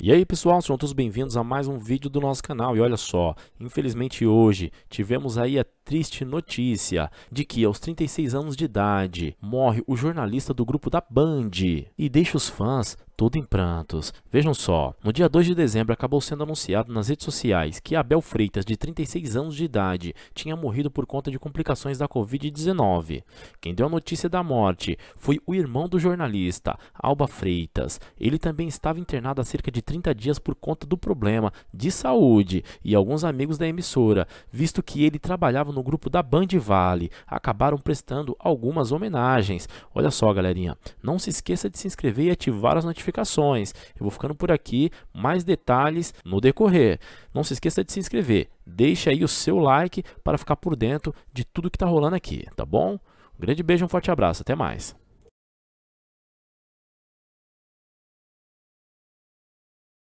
E aí pessoal, sejam todos bem-vindos a mais um vídeo do nosso canal. E olha só, infelizmente hoje tivemos aí a triste notícia de que aos 36 anos de idade morre o jornalista do grupo da Band e deixa os fãs tudo em prantos. Vejam só, no dia 2 de dezembro acabou sendo anunciado nas redes sociais que Abel Freitas, de 36 anos de idade, tinha morrido por conta de complicações da Covid-19. Quem deu a notícia da morte foi o irmão do jornalista, Alba Freitas. Ele também estava internado há cerca de 30 dias por conta do problema de saúde e alguns amigos da emissora, visto que ele trabalhava no grupo da Band Vale, acabaram prestando algumas homenagens. Olha só, galerinha, não se esqueça de se inscrever e ativar as notificações notificações. Eu vou ficando por aqui, mais detalhes no decorrer. Não se esqueça de se inscrever, deixe aí o seu like para ficar por dentro de tudo que está rolando aqui, tá bom? Um grande beijo, um forte abraço, até mais.